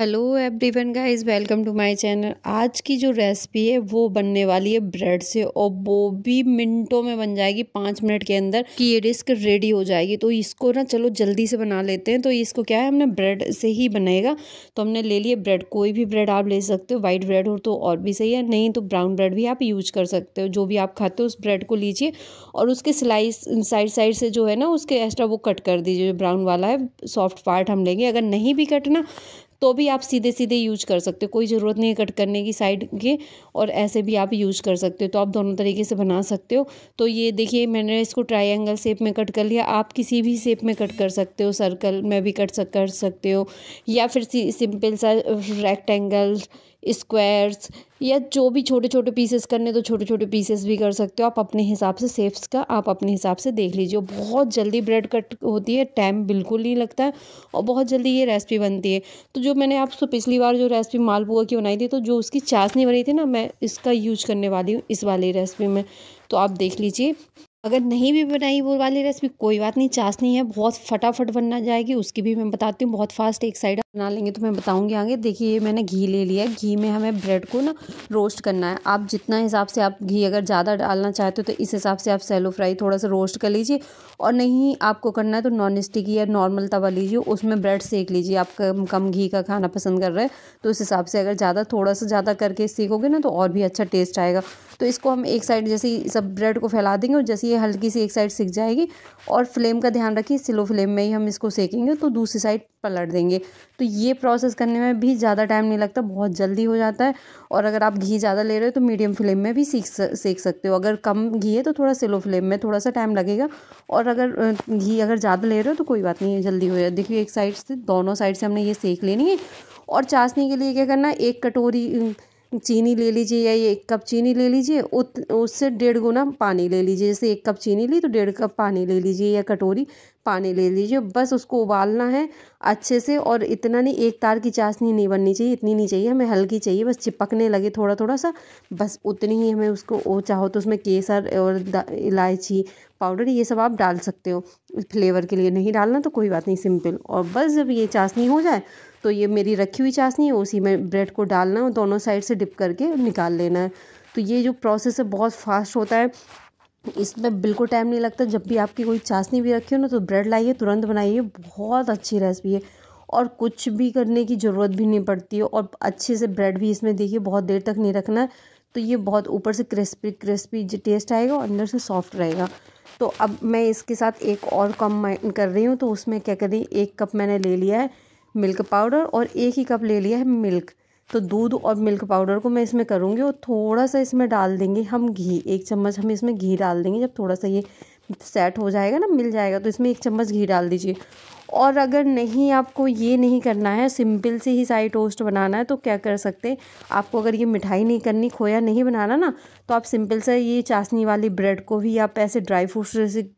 hello everyone guys welcome to my channel आज की जो रेसिपी है वो बनने वाली है ब्रेड से और वो भी मिनटों में बन जाएगी पाँच मिनट के अंदर कि ये रिस्क रेडी हो जाएगी तो इसको ना चलो जल्दी से बना लेते हैं तो इसको क्या है हमने ब्रेड से ही बनाएगा तो हमने ले लिए ब्रेड कोई भी ब्रेड आप ले सकते हो वाइट ब्रेड हो तो और भी सही है नहीं तो ब्राउन ब्रेड भी आप यूज कर सकते हो जो भी आप खाते हो उस ब्रेड को लीजिए और उसके स्लाइस साइड साइड से जो है ना उसके एक्स्ट्रा वो कट कर दीजिए जो ब्राउन वाला है सॉफ्ट पार्ट हम लेंगे अगर नहीं भी कटना तो भी आप सीधे सीधे यूज कर सकते हो कोई ज़रूरत नहीं है कट करने की साइड के और ऐसे भी आप यूज कर सकते हो तो आप दोनों तरीके से बना सकते हो तो ये देखिए मैंने इसको ट्राइंगल शेप में कट कर लिया आप किसी भी शेप में कट कर सकते हो सर्कल में भी कट कर सकते हो या फिर सिंपल सा रेक्टेंगल स्क्वायर्स या जो भी छोटे छोटे पीसेस करने तो छोटे छोटे पीसेस भी कर सकते हो आप अपने हिसाब से सेफ्स का आप अपने हिसाब से देख लीजिए बहुत जल्दी ब्रेड कट होती है टाइम बिल्कुल नहीं लगता है और बहुत जल्दी ये रेसिपी बनती है तो जो मैंने आपसे पिछली बार जो रेसिपी मालपुआ की बनाई थी तो जो उसकी चाशनी बनी थी ना मैं इसका यूज करने वाली हूँ इस वाली रेसिपी में तो आप देख लीजिए अगर नहीं भी बनाई वो वाली रेसिपी कोई बात नहीं चाशनी है बहुत फटाफट बनना जाएगी उसकी भी मैं बताती हूँ बहुत फास्ट एक साइड बना लेंगे तो मैं बताऊँगी आगे देखिए ये मैंने घी ले लिया घी में हमें ब्रेड को ना रोस्ट करना है आप जितना हिसाब से आप घी अगर ज़्यादा डालना चाहते हो तो इस हिसाब से आप सेलो फ्राई थोड़ा सा रोस्ट कर लीजिए और नहीं आपको करना है तो नॉन स्टिक या नॉर्मल तवा लीजिए उसमें ब्रेड सेक लीजिए आप कम कम घी का खाना पसंद कर रहे हैं तो उस हिसाब से अगर ज़्यादा थोड़ा सा ज़्यादा करके सीखोगे ना तो और भी अच्छा टेस्ट आएगा तो इसको हम एक साइड जैसे सब ब्रेड को फैला देंगे और जैसे ये हल्की सी एक साइड सिक जाएगी और फ्लेम का ध्यान रखिए स्लो फ्लेम में ही हम इसको सेकेंगे तो दूसरी साइड पलट देंगे तो ये प्रोसेस करने में भी ज़्यादा टाइम नहीं लगता बहुत जल्दी हो जाता है और अगर आप घी ज़्यादा ले रहे हो तो मीडियम फ्लेम में भी सीख सेक सकते हो अगर कम घी है तो थोड़ा स्लो फ्लेम में थोड़ा सा टाइम लगेगा और अगर घी अगर ज़्यादा ले रहे हो तो कोई बात नहीं है जल्दी हो जाए देखिए एक साइड से दोनों साइड से हमने ये सेक लेनी है और चाशनी के लिए क्या करना है एक कटोरी चीनी ले लीजिए या ये एक कप चीनी ले लीजिए उत उससे डेढ़ गुना पानी ले लीजिए जैसे एक कप चीनी ली तो डेढ़ कप पानी ले लीजिए या कटोरी पानी ले लीजिए बस उसको उबालना है अच्छे से और इतना नहीं एक तार की चाशनी नहीं बननी चाहिए इतनी नहीं चाहिए हमें हल्की चाहिए बस चिपकने लगे थोड़ा थोड़ा सा बस उतनी ही हमें उसको चाहो तो उसमें केसर और इलायची पाउडर ये सब आप डाल सकते हो फ्लेवर के लिए नहीं डालना तो कोई बात नहीं सिंपल और बस जब ये चाशनी हो जाए तो ये मेरी रखी हुई चाशनी है उसी में ब्रेड को डालना है दोनों साइड से डिप करके निकाल लेना है तो ये जो प्रोसेस है बहुत फास्ट होता है इसमें बिल्कुल टाइम नहीं लगता जब भी आपकी कोई चाशनी भी रखी हो ना तो ब्रेड लाइए तुरंत बनाइए बहुत अच्छी रेसिपी है और कुछ भी करने की ज़रूरत भी नहीं पड़ती है और अच्छे से ब्रेड भी इसमें देखिए बहुत देर तक नहीं रखना है तो ये बहुत ऊपर से क्रिस्पी क्रिस्पी टेस्ट आएगा और अंदर से सॉफ्ट रहेगा तो अब मैं इसके साथ एक और कंबाइन कर रही हूँ तो उसमें क्या कर रही एक कप मैंने ले लिया है मिल्क पाउडर और एक ही कप ले लिया है मिल्क तो दूध और मिल्क पाउडर को मैं इसमें करूँगी और थोड़ा सा इसमें डाल देंगे हम घी एक चम्मच हम इसमें घी डाल देंगे जब थोड़ा सा ये सेट हो जाएगा ना मिल जाएगा तो इसमें एक चम्मच घी डाल दीजिए और अगर नहीं आपको ये नहीं करना है सिंपल से ही शाही टोस्ट बनाना है तो क्या कर सकते हैं आपको अगर ये मिठाई नहीं करनी खोया नहीं बनाना ना तो आप सिंपल से ये चाशनी वाली ब्रेड को भी आप ऐसे ड्राई फ्रूट्स जैसे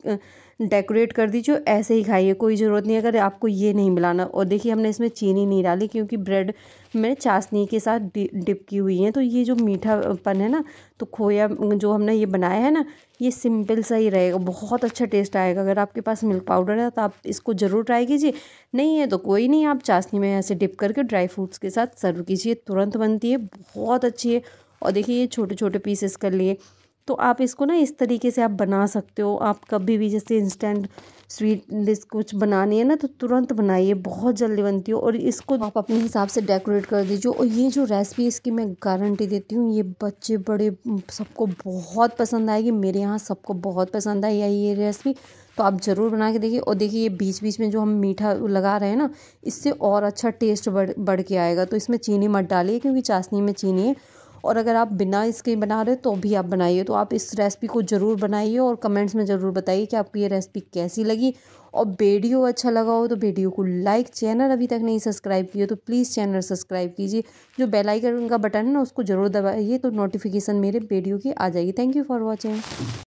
डेकोरेट कर दीजिए ऐसे ही खाइए कोई ज़रूरत नहीं अगर आपको ये नहीं मिलाना और देखिए हमने इसमें चीनी नहीं डाली क्योंकि ब्रेड में चाशनी के साथ डि, डिप की हुई है तो ये जो मीठापन है ना तो खोया जो हमने ये बनाया है ना ये सिंपल सा ही रहेगा बहुत अच्छा टेस्ट आएगा अगर आपके पास मिल्क पाउडर है तो आप इसको ज़रूर ट्राई ट्राई कीजिए नहीं है तो कोई नहीं आप चाशनी में ऐसे डिप करके ड्राई फ्रूट्स के साथ सर्व कीजिए तुरंत बनती है बहुत अच्छी है और देखिए ये छोटे छोटे पीसेस कर लिए तो आप इसको ना इस तरीके से आप बना सकते हो आप कभी भी जैसे इंस्टेंट स्वीट डिश कुछ बनानी है ना तो तुरंत बनाइए बहुत जल्दी बनती है और इसको आप अपने हिसाब से डेकोरेट कर दीजिए और ये जो रेसिपी इसकी मैं गारंटी देती हूँ ये बच्चे बड़े सबको बहुत पसंद आएगी मेरे यहाँ सबको बहुत पसंद आई है ये रेसिपी तो आप ज़रूर बना के देखिए और देखिए ये बीच बीच में जो हम मीठा लगा रहे हैं ना इससे और अच्छा टेस्ट बढ़ बढ़ के आएगा तो इसमें चीनी मत डालिए क्योंकि चाशनी में चीनी है और अगर आप बिना इसके बना रहे हो तो भी आप बनाइए तो आप इस रेसिपी को ज़रूर बनाइए और कमेंट्स में ज़रूर बताइए कि आपको ये रेसिपी कैसी लगी और वीडियो अच्छा लगा हो तो वीडियो को लाइक चैनल अभी तक नहीं सब्सक्राइब किए तो प्लीज़ चैनल सब्सक्राइब कीजिए जो बेल आइकन का बटन है ना उसको ज़रूर दबाइए तो नोटिफिकेशन मेरे वीडियो की आ जाएगी थैंक यू फॉर वॉचिंग